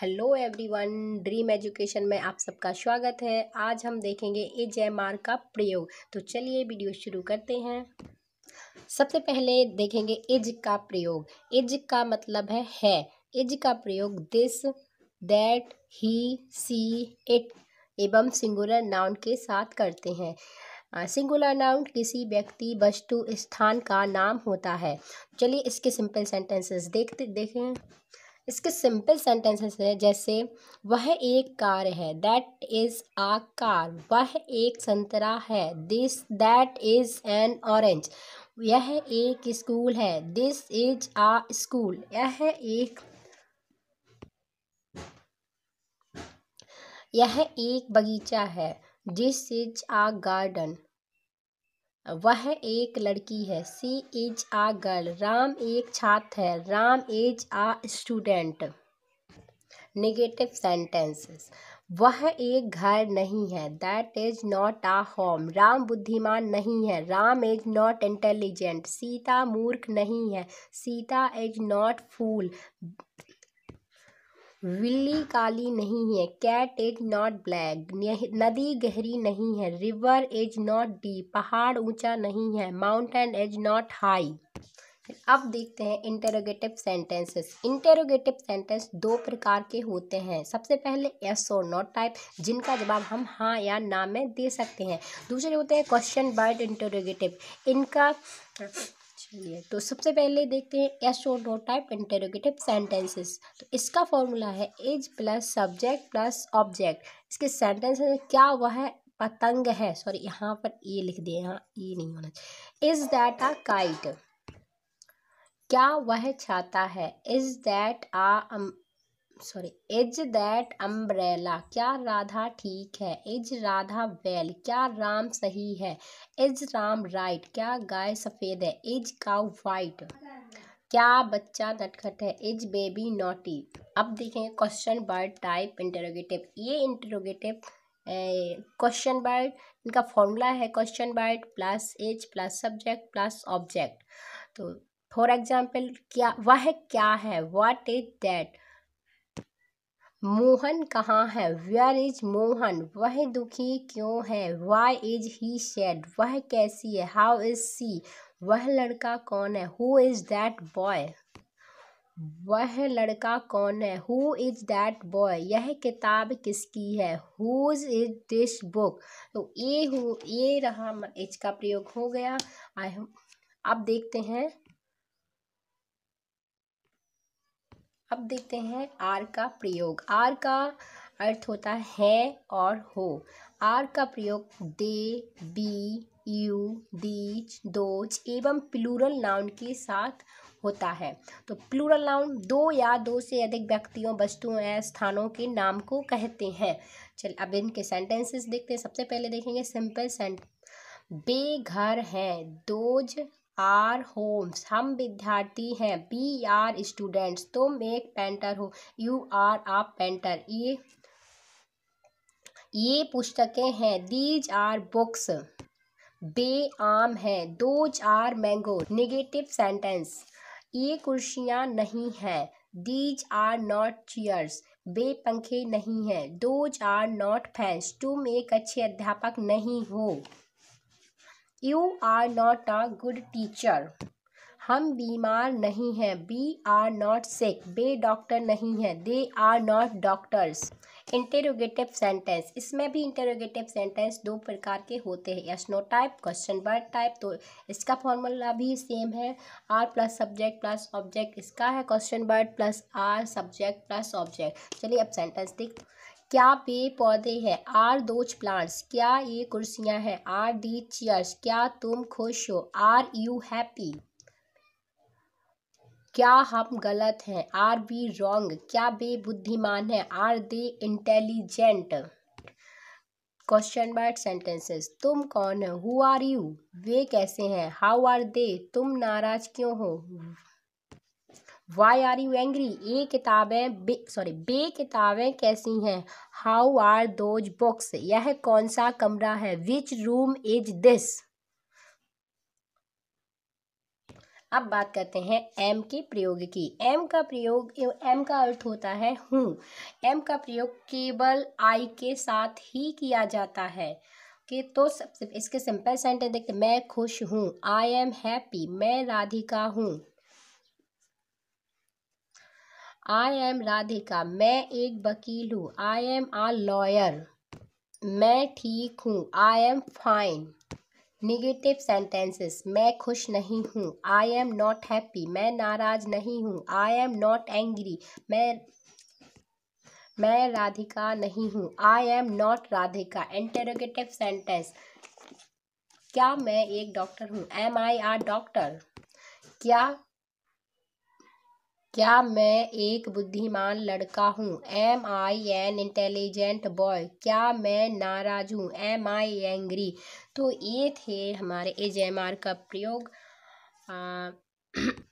hello everyone dream education में आप सबका स्वागत है आज हम देखेंगे ए आर का प्रयोग तो चलिए वीडियो शुरू करते हैं सबसे पहले देखेंगे इज का प्रयोग इज का मतलब है है इज का प्रयोग this that he she it एवं सिंगुलर नाउन के साथ करते हैं सिंगुलर नाउन किसी व्यक्ति वस्तु स्थान का नाम होता है चलिए इसके सिंपल सेंटेंसेस देखते देखें इसके सिंपल सेंटेंसेस हैं जैसे वह एक कार है दैट इज़ आ कार वह एक संतरा है this that is an orange यह एक स्कूल है दिस इज आ स्कूल यह एक यह एक बगीचा है दिस इज आ गार्डन वह एक लड़की है she is a girl Ram एक छात्र है Ram is a student negative sentences वह एक घर नहीं है that is not a home Ram बुद्धिमान नहीं है Ram is not intelligent Sita मूर्ख नहीं है सीता इज नॉट फूल बिल्ली काली नहीं है कैट इज नॉट ब्लैक नदी गहरी नहीं है रिवर इज नॉट डीप पहाड़ ऊंचा नहीं है माउंटेन इज नॉट हाई अब देखते हैं इंटरोगेटिव सेंटेंसेस इंटेरोगेटिव सेंटेंस दो प्रकार के होते हैं सबसे पहले यस और नॉट टाइप जिनका जवाब हम हाँ या ना में दे सकते हैं दूसरे होते हैं क्वेश्चन वर्ड इंटरोगेटिव इनका चलिए तो सबसे पहले देखते हैं एस ओ डो टाइप इंटेरोगेटिव सेंटेंसेस तो इसका फॉर्मूला है is plus subject plus object इसके सेंटेंस में क्या हुआ है पतंग है सॉरी यहाँ पर ई e लिख दिया यहाँ ई e नहीं होना चाहिए इज दैट अ काइट क्या वह छाता है is that a sorry is that umbrella क्या राधा ठीक है इज राधा वेल क्या राम सही है इज राम राइट क्या गाय सफ़ेद है इज काउ वाइट क्या बच्चा नटखट है इज बेबी नोटी अब देखें क्वेश्चन बर्ड टाइप इंटरोगेटिव ये इंटरोगेटिव क्वेश्चन बर्ड इनका फॉर्मूला है question word plus is plus subject plus object तो फॉर एग्जाम्पल क्या वह क्या है वाट इज दैट मोहन कहाँ है वेयर इज मोहन वह दुखी क्यों है वाई इज ही शेड वह कैसी है हाउ इज सी वह लड़का कौन है हु इज दैट बॉय वह लड़का कौन है हु इज दैट बॉय यह किताब किसकी है हुज इज दिस बुक तो ए हु ए रहा इसका प्रयोग हो गया आई अब देखते हैं अब देखते हैं आर का प्रयोग आर का अर्थ होता है और हो आर का प्रयोग they we you these those एवं प्लूरल नाउन के साथ होता है तो प्लूरल नाउन दो या दो से अधिक व्यक्तियों वस्तुओं या स्थानों के नाम को कहते हैं चल अब इनके सेंटेंसेस देखते हैं सबसे पहले देखेंगे सिंपल सेंट बे घर हैं दोज आर होम्स हम विद्यार्थी हैं बी आर स्टूडेंट्स तुम एक पेंटर हो यू आर आप पेंटर ये ये पुस्तकें हैं दीज आर बुक्स बे आम है those are mango negative sentence ये कुर्सियाँ नहीं हैं दीज आर नॉट चेयर्स बे पंखे नहीं हैं दोज आर नॉट फैंस तुम एक अच्छे अध्यापक नहीं हो you are not a good teacher हम बीमार नहीं हैं बी आर नॉट सिक बे डॉक्टर नहीं हैं they are not doctors interrogative sentence इसमें भी इंटेरोगेटिव सेंटेंस दो प्रकार के होते हैं yes no type question word type तो इसका फॉर्मूला भी सेम है are plus subject plus object इसका है question word plus are subject plus object चलिए अब सेंटेंस देख क्या पेड़ पौधे हैं आर दोज प्लांट्स क्या ये कुर्सियां हैं आर डी चेयर्स क्या तुम खुश हो आर यू हैप्पी क्या हम गलत हैं आर बी रॉन्ग क्या वे बुद्धिमान हैं are they intelligent question word sentences तुम कौन हो हु आर यू वे कैसे हैं हाउ आर दे तुम नाराज क्यों हो वाई आर यू एंग्री ए किताबें सॉरी बे किताबें कैसी हैं हाउ आर दोज बुक्स यह कौन सा कमरा है विच रूम इज दिस अब बात करते हैं एम के प्रयोग की एम का प्रयोग एम का अर्थ होता है हूँ एम का प्रयोग केवल आई के साथ ही किया जाता है कि तो इसके सिंपल सेंटेंस देखते मैं खुश हूँ आई एम हैप्पी मैं राधिका हूँ आई एम राधिका मैं एक वकील हूँ आई एम आ लॉयर मैं ठीक हूँ I am fine negative sentences मैं खुश नहीं हूँ आई एम नॉट हैप्पी मैं नाराज नहीं हूँ आई एम नॉट एंग्री मैं मैं राधिका नहीं हूँ I am not Radhika interrogative sentence क्या मैं एक डॉक्टर हूँ एम आई आर डॉक्टर क्या क्या मैं एक बुद्धिमान लड़का हूँ am I an intelligent boy क्या मैं नाराज़ हूँ एम आई एंग्री तो ये थे हमारे एज एम आर का प्रयोग